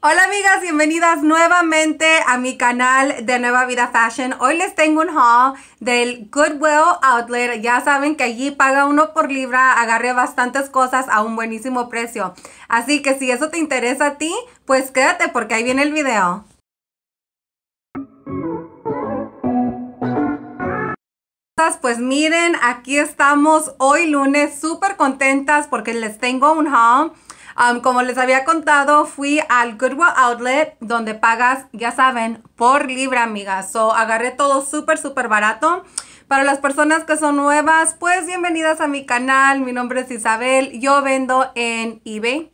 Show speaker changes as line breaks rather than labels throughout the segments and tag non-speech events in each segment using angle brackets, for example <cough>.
Hola amigas, bienvenidas nuevamente a mi canal de Nueva Vida Fashion. Hoy les tengo un haul del Goodwill Outlet. Ya saben que allí paga uno por libra, agarre bastantes cosas a un buenísimo precio. Así que si eso te interesa a ti, pues quédate porque ahí viene el video. Pues miren, aquí estamos hoy lunes súper contentas porque les tengo un haul como les había contado, fui al Goodwill Outlet donde pagas, ya saben, por libra, amigas. So agarré todo súper, súper barato. Para las personas que son nuevas, pues bienvenidas a mi canal. Mi nombre es Isabel. Yo vendo en eBay.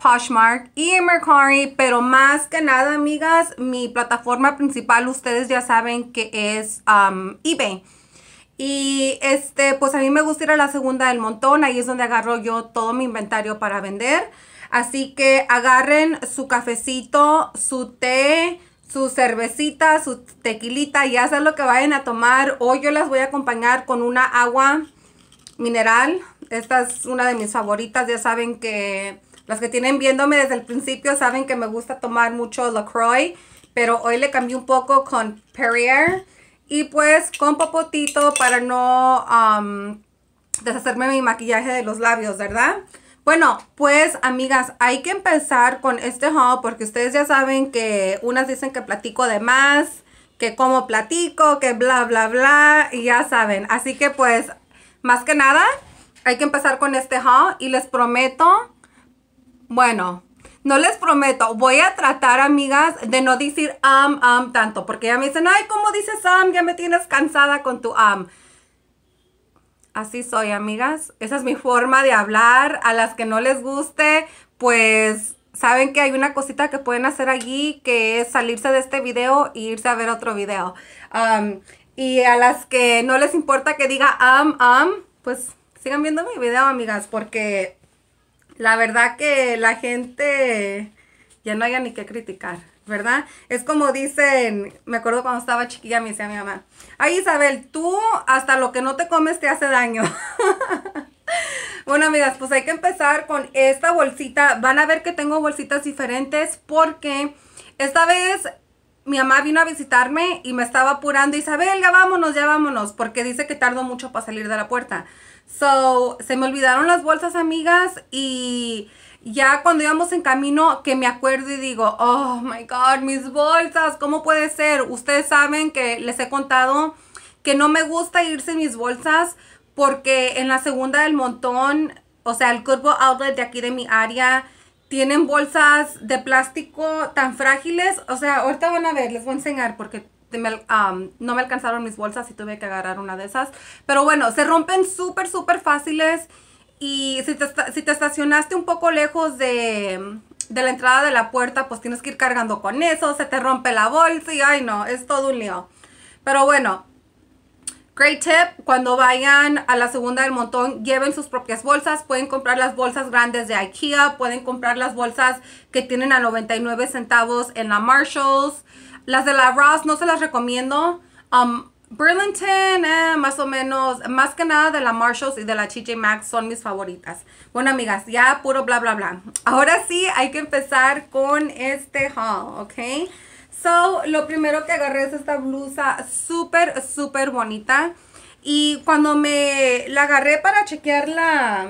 Poshmark y Mercari, pero más que nada, amigas, mi plataforma principal, ustedes ya saben que es eBay. Y este, pues a mí me gusta ir a la segunda del montón, ahí es donde agarro yo todo mi inventario para vender. Así que agarren su cafecito, su té, su cervecita, su tequilita, ya sea lo que vayan a tomar. Hoy yo las voy a acompañar con una agua mineral. Esta es una de mis favoritas, ya saben que las que tienen viéndome desde el principio saben que me gusta tomar mucho LaCroix, pero hoy le cambié un poco con Perrier y pues con popotito para no um, deshacerme mi maquillaje de los labios, ¿verdad? Bueno, pues amigas, hay que empezar con este haul porque ustedes ya saben que unas dicen que platico de más, que como platico, que bla, bla, bla, y ya saben. Así que pues, más que nada, hay que empezar con este haul y les prometo, bueno, no les prometo, voy a tratar, amigas, de no decir am, am tanto, porque ya me dicen, ay, ¿cómo dices am? Ya me tienes cansada con tu am. Así soy, amigas. Esa es mi forma de hablar. A las que no les guste, pues saben que hay una cosita que pueden hacer allí, que es salirse de este video e irse a ver otro video. y a las que no les importa que diga am, am, pues sigan viendo mi video, amigas, porque la verdad que la gente ya no haya ni que criticar, ¿verdad? Es como dicen, me acuerdo cuando estaba chiquilla, me decía mi mamá, ay Isabel, tú hasta lo que no te comes te hace daño. <laughs> bueno, amigas, pues hay que empezar con esta bolsita. Van a ver que tengo bolsitas diferentes porque esta vez mi mamá vino a visitarme y me estaba apurando, Isabel, ya vámonos, ya vámonos, porque dice que tardó mucho para salir de la puerta. So, se me olvidaron las bolsas, amigas, y ya cuando íbamos en camino, que me acuerdo y digo, oh my God, mis bolsas, ¿cómo puede ser? Ustedes saben que les he contado que no me gusta irse mis bolsas porque en la segunda del montón, o sea, el Curvo Outlet de aquí de mi área, tienen bolsas de plástico tan frágiles. O sea, ahorita van a ver, les voy a enseñar porque no me alcanzaron mis bolsas y tuve que agarrar una de esas. Pero bueno, se rompen súper, súper fáciles. Y si te, si te estacionaste un poco lejos de, de la entrada de la puerta, pues tienes que ir cargando con eso, se te rompe la bolsa y ay no, es todo un lío. Pero bueno, great tip, cuando vayan a la segunda del montón, lleven sus propias bolsas, pueden comprar las bolsas grandes de IKEA, pueden comprar las bolsas que tienen a 99 centavos en la Marshalls. Las de la Ross no se las recomiendo. Um, Burlington, eh, más o menos, más que nada de la Marshalls y de la TJ Maxx son mis favoritas. Bueno, amigas, ya puro bla, bla, bla. Ahora sí, hay que empezar con este haul, ¿ok? So, lo primero que agarré es esta blusa súper, súper bonita. Y cuando me la agarré para chequear la,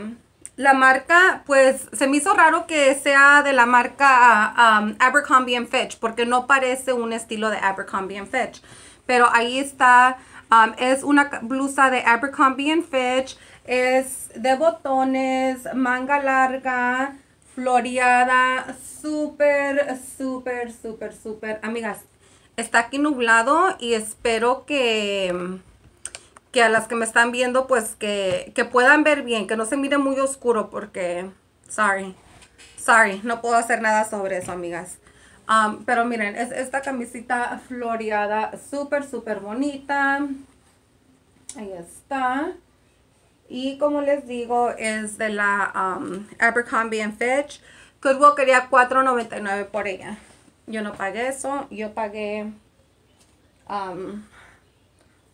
la marca, pues se me hizo raro que sea de la marca ah, um, Abercrombie Fitch, porque no parece un estilo de Abercrombie Fitch. Pero ahí está, um, es una blusa de Abercrombie Fitch, es de botones, manga larga, floreada, súper, súper, súper, súper. Amigas, está aquí nublado y espero que a las que me están viendo, pues que, puedan ver bien, que no se mire muy oscuro porque, sorry, sorry, no puedo hacer nada sobre eso, amigas. Um, pero miren, es esta camisita floreada, súper, súper bonita. Ahí está. Y como les digo, es de la um, Abercrombie Fitch. Goodwill quería $4.99 por ella. Yo no pagué eso. Yo pagué um,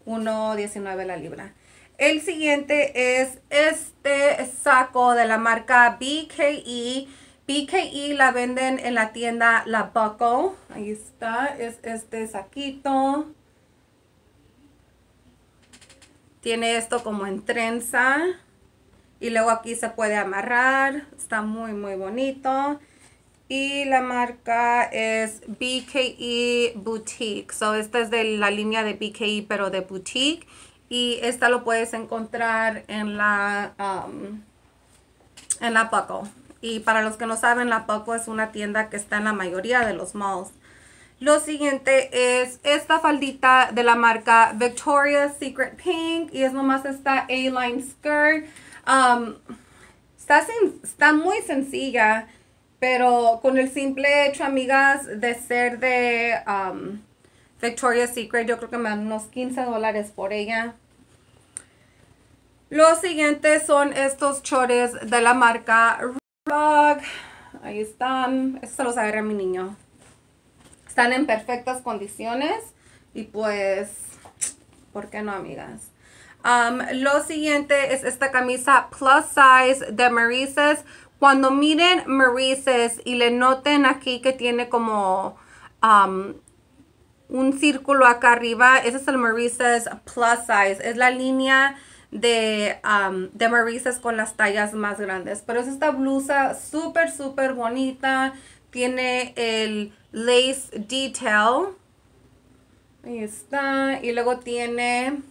1.19 la libra. El siguiente es este saco de la marca BKE. BKE la venden en la tienda La Buckle. Ahí está, es este saquito. Tiene esto como en trenza. Y luego aquí se puede amarrar. Está muy, muy bonito. Y la marca es BKE Boutique. So, esta es de la línea de BKE, pero de boutique. Y esta lo puedes encontrar en la, um, en la Paco Y para los que no saben, la Poco es una tienda que está en la mayoría de los malls. Lo siguiente es esta faldita de la marca Victoria's Secret Pink. Y es nomás esta A-line skirt. Um, está, está muy sencilla pero con el simple hecho, amigas, de ser de um, Victoria's Secret, yo creo que me dan unos 15 dólares por ella. Los siguientes son estos chores de la marca Rug. Ahí están. Esto se los agarré a mi niño. Están en perfectas condiciones. Y pues, ¿por qué no, amigas? Um, lo siguiente es esta camisa plus size de Marisa's. Cuando miren Maurice's y le noten aquí que tiene como um, un círculo acá arriba, ese es el Maurice's Plus Size. Es la línea de, um, de con las tallas más grandes. Pero es esta blusa súper, súper bonita. Tiene el lace detail. Ahí está. Y luego tiene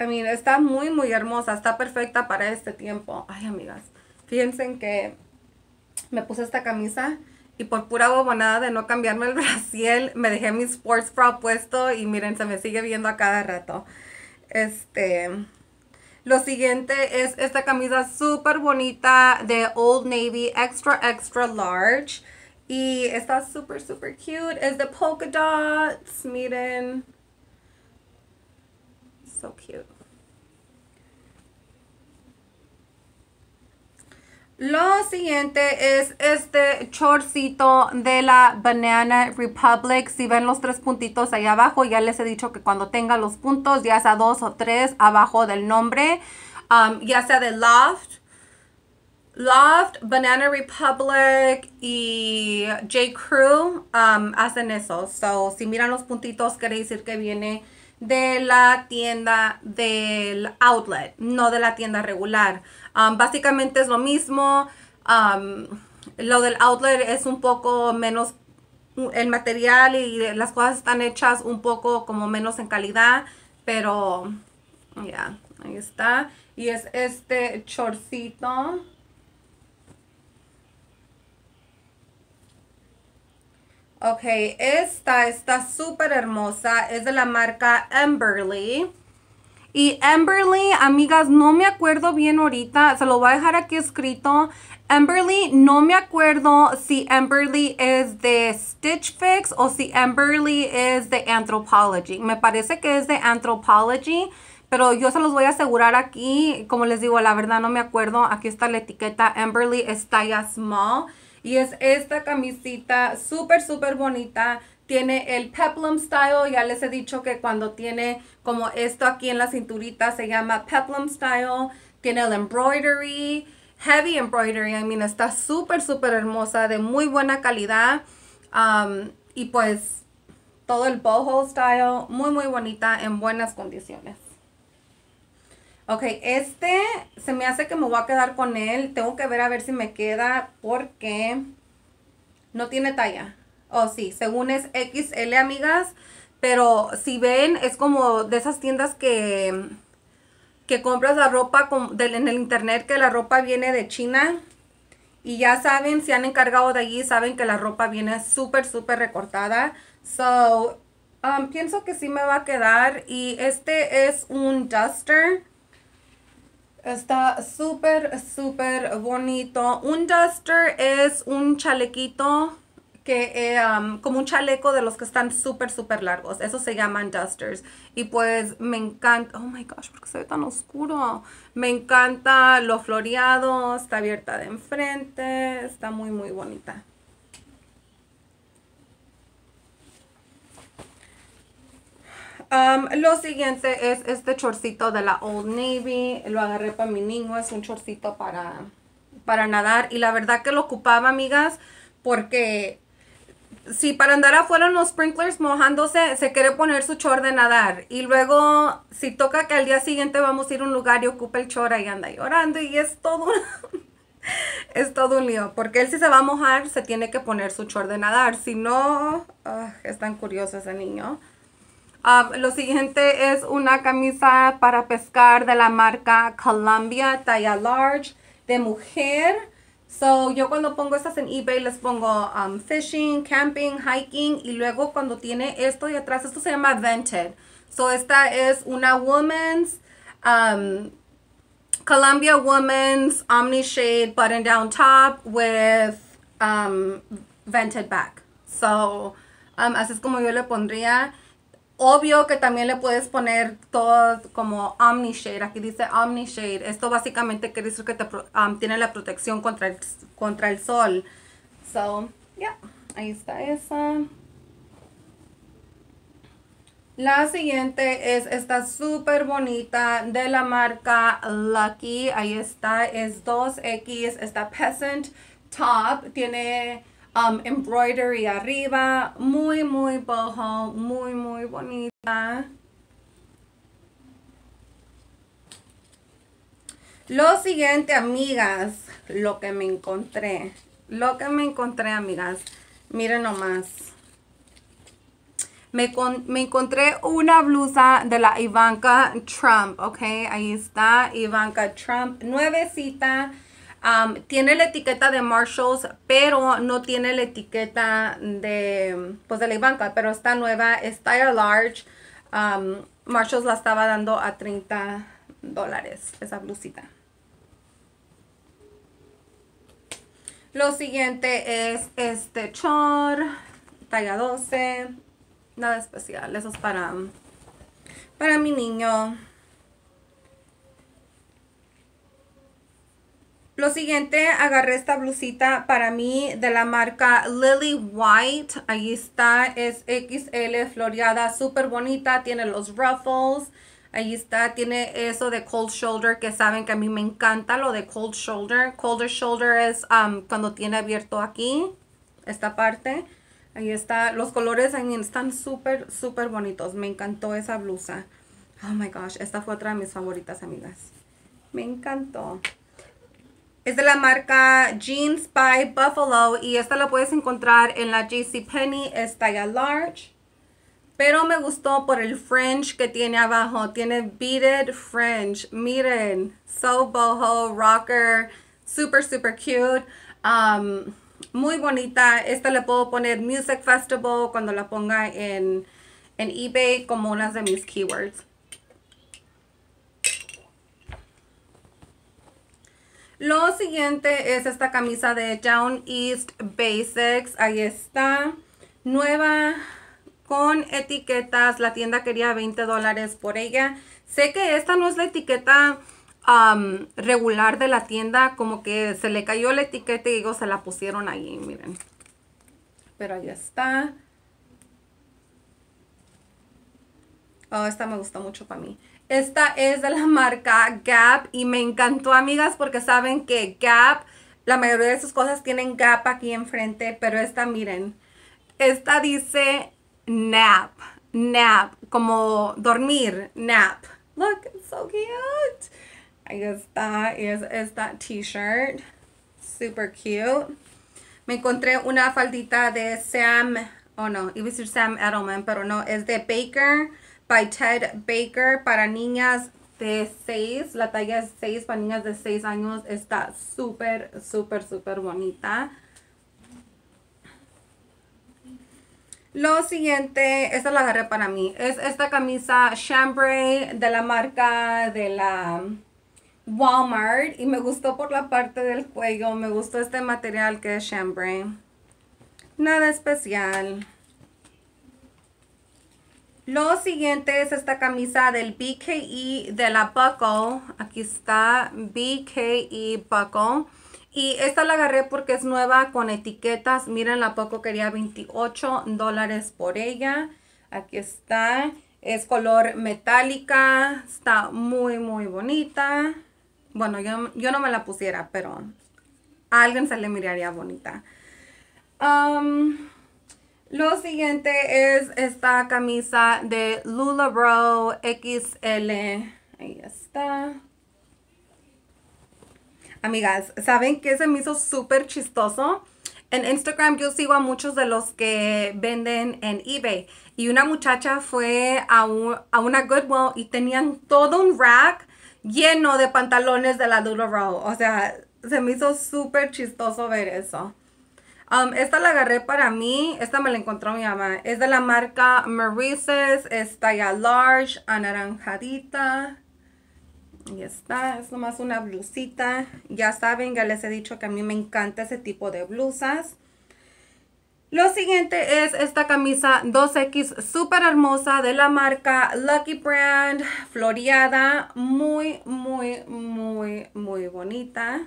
I mean, está muy, muy hermosa. Está perfecta para este tiempo. Ay, amigas. Fíjense que me puse esta camisa y por pura bobonada de no cambiarme el <laughs> brasiel, me dejé mi sports bra puesto y miren, se me sigue viendo a cada rato. Este... Lo siguiente es esta camisa súper bonita de Old Navy Extra Extra Large. Y está súper, súper cute. Es de polka dots. Miren. So cute. Lo siguiente es este chorcito de la Banana Republic. Si ven los tres puntitos ahí abajo, ya les he dicho que cuando tenga los puntos, ya sea dos o tres abajo del nombre, um, ya sea de Loft, Loft, Banana Republic y J. Crew um, hacen eso. So, si miran los puntitos, quiere decir que viene de la tienda del outlet, no de la tienda regular. Um, básicamente es lo mismo. Um, lo del outlet es un poco menos, el material y las cosas están hechas un poco como menos en calidad, pero ya, ahí está. Y es este chorcito. Ok, esta está súper hermosa. Es de la marca Emberly. Y Emberly, amigas, no me acuerdo bien ahorita. Se lo voy a dejar aquí escrito. Emberly, no me acuerdo si Emberly es de Stitch Fix o si Emberly es de Anthropology. Me parece que es de Anthropology, pero yo se los voy a asegurar aquí. Como les digo, la verdad no me acuerdo. Aquí está la etiqueta. Emberly es talla small. Y es esta camisita súper, súper bonita. Tiene el peplum style. Ya les he dicho que cuando tiene como esto aquí en la cinturita se llama peplum style. Tiene el embroidery, heavy embroidery. I mean, está súper, súper hermosa, de muy buena calidad. Um, y pues todo el boho style, muy, muy bonita, en buenas condiciones. Ok, este se me hace que me voy a quedar con él. Tengo que ver a ver si me queda porque no tiene talla. Oh, sí, según es XL, amigas. Pero si ven, es como de esas tiendas que, que compras la ropa en el internet, que la ropa viene de China. Y ya saben, si han encargado de allí, saben que la ropa viene súper, súper recortada. So, um, pienso que sí me va a quedar. Y este es un duster Está súper, súper bonito. Un duster es un chalequito que eh, como un chaleco de los que están súper, súper largos. Eso se llaman dusters. Y pues me encanta, oh my gosh, porque se ve tan oscuro. Me encanta lo floreado, está abierta de enfrente, está muy, muy bonita. lo siguiente es este chorcito de la Old Navy. Lo agarré para mi niño. Es un chorcito para, nadar. Y la verdad que lo ocupaba, amigas, porque si para andar afuera en los sprinklers mojándose, se quiere poner su chor de nadar. Y luego, si toca que al día siguiente vamos a ir a un lugar y ocupa el chor y anda llorando. Y es todo <laughs> es todo un lío. Porque él si se va a mojar, se tiene que poner su chor de nadar. Si no, ah, es tan curioso ese niño. Ah, lo siguiente es una camisa para pescar de la marca Columbia, talla large, de mujer. So, yo cuando pongo estas en eBay les pongo um, fishing, camping, hiking y luego cuando tiene esto de atrás, esto se llama vented. So, esta es una woman's, um, Columbia woman's omni shade button down top with um, vented back. So, así es como yo le pondría. Obvio que también le puedes poner todo como Omni Shade. Aquí dice Omni Shade. Esto básicamente quiere decir que te, tiene la protección contra el, contra el sol. So, yeah, ahí está esa. La siguiente es esta súper bonita de la marca Lucky. Ahí está, es 2X, está Peasant Top. Tiene Um, embroidery arriba, muy, muy boho, muy, muy bonita. Lo siguiente, amigas, lo que me encontré. Lo que me encontré, amigas. Miren nomás. Me, me encontré una blusa de la Ivanka Trump, ¿ok? Ahí está, Ivanka Trump, nuevecita tiene la etiqueta de Marshalls, pero no tiene la etiqueta de, pues, de la banca, pero está nueva, Style large. Marshalls la estaba dando a 30 dólares, esa blusita. Lo siguiente es este short, talla 12, nada especial, eso es para, para mi niño. Lo siguiente, agarré esta blusita para mí de la marca Lily White. Ahí está, es XL floreada, súper bonita, tiene los ruffles. Ahí está, tiene eso de cold shoulder que saben que a mí me encanta lo de cold shoulder. Cold shoulder es um, cuando tiene abierto aquí, esta parte. Ahí está, los colores están súper, súper bonitos. Me encantó esa blusa. Oh my gosh, esta fue otra de mis favoritas, amigas. Me encantó. Es de la marca Jeans by Buffalo y esta la puedes encontrar en la JCPenney, es talla large. Pero me gustó por el fringe que tiene abajo. Tiene beaded fringe. Miren, so boho, rocker, super, super cute. Um, muy bonita. Esta le puedo poner Music Festival cuando la ponga en, en eBay como una de mis keywords. Lo siguiente es esta camisa de Down East Basics. Ahí está. Nueva con etiquetas. La tienda quería 20 dólares por ella. Sé que esta no es la etiqueta um, regular de la tienda. Como que se le cayó la etiqueta y digo, se la pusieron ahí. Miren. Pero ahí está. Oh, esta me gusta mucho para mí. Esta es de la <laughs> marca Gap y me encantó, amigas, porque saben que Gap, la mayoría de sus cosas tienen Gap aquí enfrente, pero esta, miren, esta dice nap, nap, como dormir, nap. Look, it's so cute. Ahí está, es esta t-shirt, super cute. Me encontré una faldita de Sam, oh no, iba a decir Sam Edelman, pero no, es de Baker by Ted Baker para niñas de 6. La talla es 6 para niñas de 6 años. Está súper, súper, súper bonita. Lo siguiente, esta la agarré para mí. Es esta camisa chambray de la marca de la Walmart. Y me gustó por la parte del cuello. Me gustó este material que es chambray. Nada especial. Lo siguiente es esta camisa del BKE de la Buckle. Aquí está BKE Paco Y esta la agarré porque es nueva con etiquetas. Miren, la poco quería 28 dólares por ella. Aquí está. Es color metálica. Está muy, muy bonita. Bueno, yo, yo no me la pusiera, pero a alguien se le miraría bonita. Um, lo siguiente es esta camisa de Lulabro XL. Ahí está. Amigas, ¿saben qué se me hizo súper chistoso? En Instagram yo sigo a muchos de los que venden en eBay. Y una muchacha fue a, a una Goodwill y tenían todo un rack lleno de pantalones de la Lularoe. O sea, se me hizo súper chistoso ver eso. Um, esta la agarré para mí. Esta me la encontró mi mamá. Es de la marca Maurice's. Es talla large, anaranjadita. Y está. Es nomás una blusita. Ya saben, ya les he dicho que a mí me encanta ese tipo de blusas. Lo siguiente es esta camisa 2X súper hermosa de la marca Lucky Brand, floreada, muy, muy, muy, muy bonita.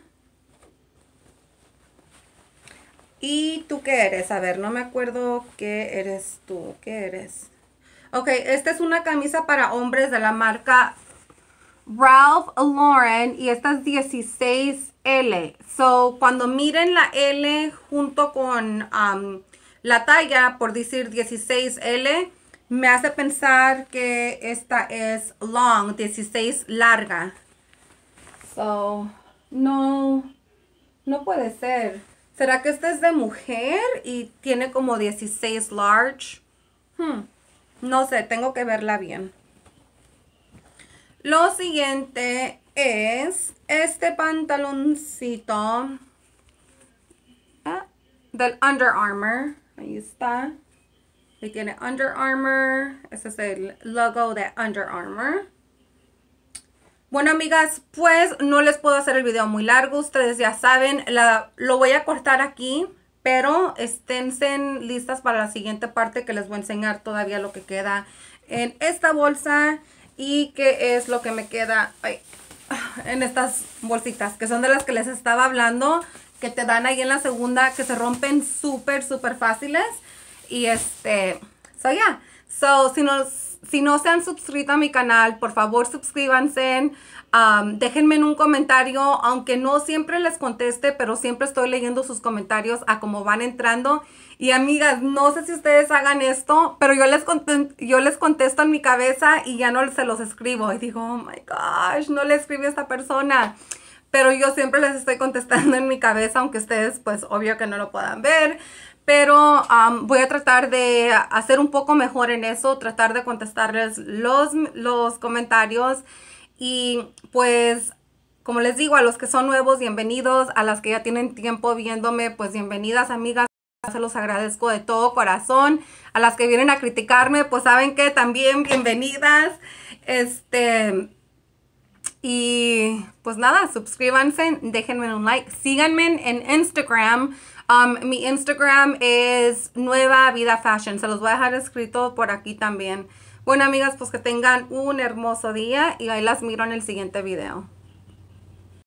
¿Y tú qué eres? A ver, no me acuerdo qué eres tú. ¿Qué eres? Ok, esta es una camisa para hombres de la marca Ralph Lauren y esta es 16L. So, cuando miren la L junto con um, la talla, por decir 16L, me hace pensar que esta es long, 16 larga. So, no, no puede ser. ¿Será que este es de mujer y tiene como 16 large? Hmm. no sé, tengo que verla bien. Lo siguiente es este pantaloncito ah, del Under Armour. Ahí está. Y tiene Under Armour. Ese es el logo de Under Armour. Bueno, amigas, pues no les puedo hacer el video muy largo. Ustedes ya saben, lo voy a cortar aquí. Pero estén listas para la siguiente parte que les voy a enseñar todavía lo que queda en esta bolsa. Y qué es lo que me queda en estas bolsitas. Que son de las que les estaba hablando. Que te dan ahí en la segunda. Que se rompen súper, súper fáciles. Y este... So, yeah. So, si nos si no se han suscrito a mi canal, por favor suscríbanse. déjenme en un comentario, aunque no siempre les conteste, pero siempre estoy leyendo sus comentarios a cómo van entrando. Y amigas, no sé si ustedes hagan esto, pero yo les, yo les contesto en mi cabeza y ya no se los escribo. Y digo, oh my gosh, no le escribo a esta persona pero yo siempre les estoy contestando en mi cabeza, aunque ustedes pues obvio que no lo puedan ver pero voy a tratar de hacer un poco mejor en eso, tratar de contestarles los, los comentarios y pues como les digo, a los que son nuevos, bienvenidos, a las que ya tienen tiempo viéndome, pues bienvenidas amigas, se los agradezco de todo corazón, a las que vienen a criticarme, pues saben que también bienvenidas, este... Y pues nada, suscríbanse, déjenme un like, síganme en Instagram, Um, mi Instagram es Nueva Vida Fashion. Se los voy a dejar escrito por aquí también. Bueno, amigas, pues que tengan un hermoso día y ahí las miro en el siguiente video.